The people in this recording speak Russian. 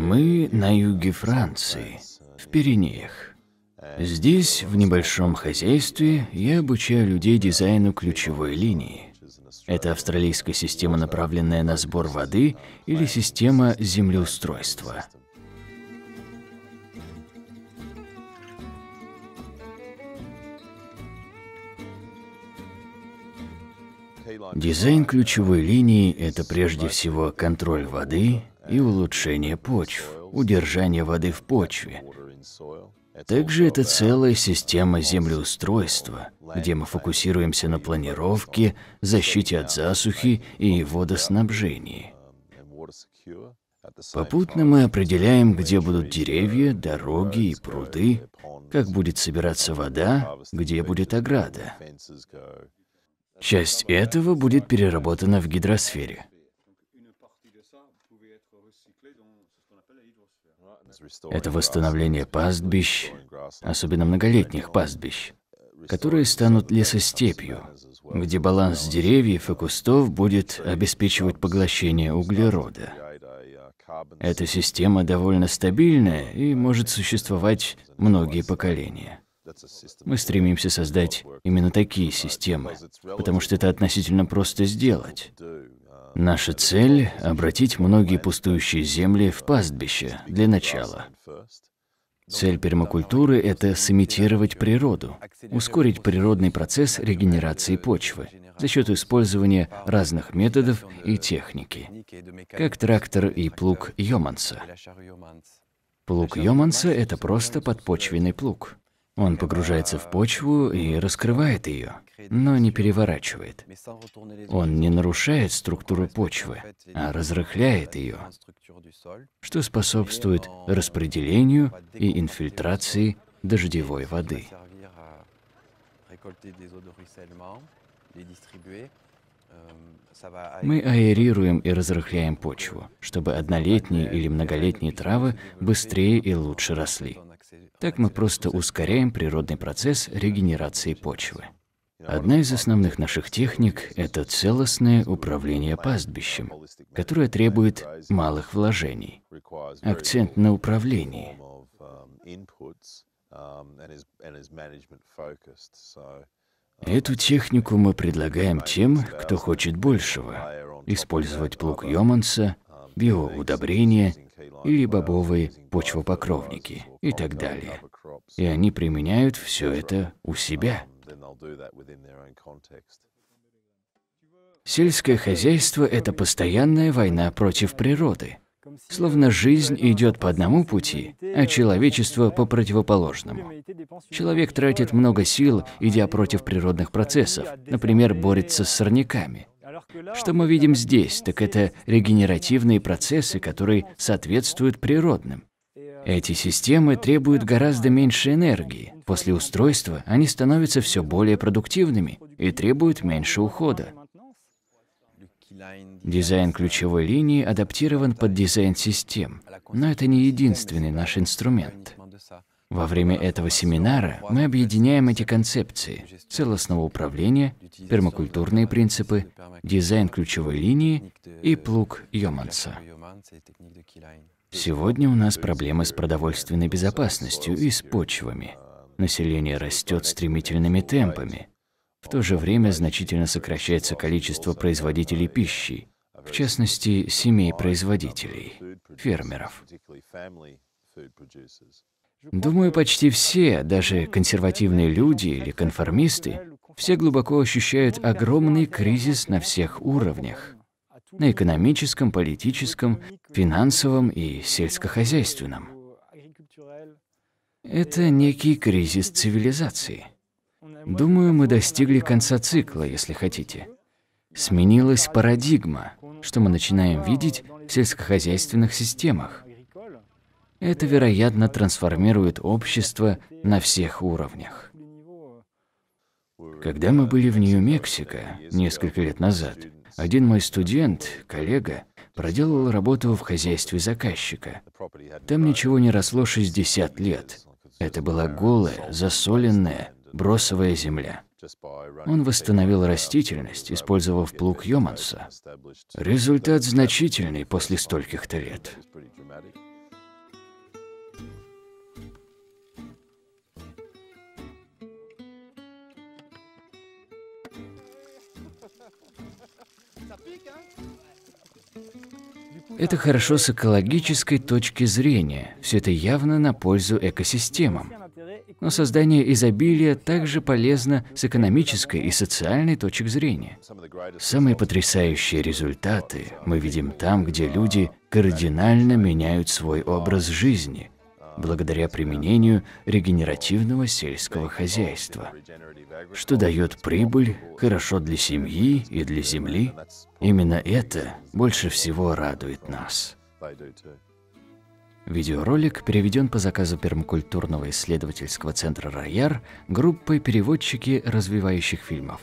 Мы на юге Франции, в Пиренеях. Здесь, в небольшом хозяйстве, я обучаю людей дизайну ключевой линии. Это австралийская система, направленная на сбор воды или система землеустройства. Дизайн ключевой линии – это прежде всего контроль воды, и улучшение почв, удержание воды в почве. Также это целая система землеустройства, где мы фокусируемся на планировке, защите от засухи и водоснабжении. Попутно мы определяем, где будут деревья, дороги и пруды, как будет собираться вода, где будет ограда. Часть этого будет переработана в гидросфере. Это восстановление пастбищ, особенно многолетних пастбищ, которые станут лесостепью, где баланс деревьев и кустов будет обеспечивать поглощение углерода. Эта система довольно стабильная и может существовать многие поколения. Мы стремимся создать именно такие системы, потому что это относительно просто сделать. Наша цель – обратить многие пустующие земли в пастбище для начала. Цель пермакультуры – это сымитировать природу, ускорить природный процесс регенерации почвы за счет использования разных методов и техники, как трактор и плуг Йоманса. Плуг Йоманса – это просто подпочвенный плуг. Он погружается в почву и раскрывает ее но не переворачивает. Он не нарушает структуру почвы, а разрыхляет ее, что способствует распределению и инфильтрации дождевой воды. Мы аэрируем и разрыхляем почву, чтобы однолетние или многолетние травы быстрее и лучше росли. Так мы просто ускоряем природный процесс регенерации почвы. Одна из основных наших техник – это целостное управление пастбищем, которое требует малых вложений, акцент на управлении. Эту технику мы предлагаем тем, кто хочет большего – использовать плуг Йоманса, биоудобрения или бобовые почвопокровники и так далее. И они применяют все это у себя – Сельское хозяйство – это постоянная война против природы. Словно жизнь идет по одному пути, а человечество по противоположному. Человек тратит много сил, идя против природных процессов, например, борется с сорняками. Что мы видим здесь, так это регенеративные процессы, которые соответствуют природным. Эти системы требуют гораздо меньше энергии. После устройства они становятся все более продуктивными и требуют меньше ухода. Дизайн ключевой линии адаптирован под дизайн систем, но это не единственный наш инструмент. Во время этого семинара мы объединяем эти концепции целостного управления, пермакультурные принципы, дизайн ключевой линии и плуг Йоманса. Сегодня у нас проблемы с продовольственной безопасностью и с почвами. Население растет стремительными темпами. В то же время значительно сокращается количество производителей пищи, в частности, семей производителей, фермеров. Думаю, почти все, даже консервативные люди или конформисты, все глубоко ощущают огромный кризис на всех уровнях на экономическом, политическом, финансовом и сельскохозяйственном. Это некий кризис цивилизации. Думаю, мы достигли конца цикла, если хотите. Сменилась парадигма, что мы начинаем видеть в сельскохозяйственных системах. Это, вероятно, трансформирует общество на всех уровнях. Когда мы были в Нью-Мексико несколько лет назад, один мой студент, коллега, проделал работу в хозяйстве заказчика. Там ничего не росло 60 лет. Это была голая, засоленная, бросовая земля. Он восстановил растительность, использовав плуг Йоманса. Результат значительный после стольких-то лет. Это хорошо с экологической точки зрения, все это явно на пользу экосистемам. Но создание изобилия также полезно с экономической и социальной точек зрения. Самые потрясающие результаты мы видим там, где люди кардинально меняют свой образ жизни – благодаря применению регенеративного сельского хозяйства, что дает прибыль хорошо для семьи и для земли. Именно это больше всего радует нас. Видеоролик переведен по заказу Пермкультурного исследовательского центра «Рояр» группой переводчики развивающих фильмов.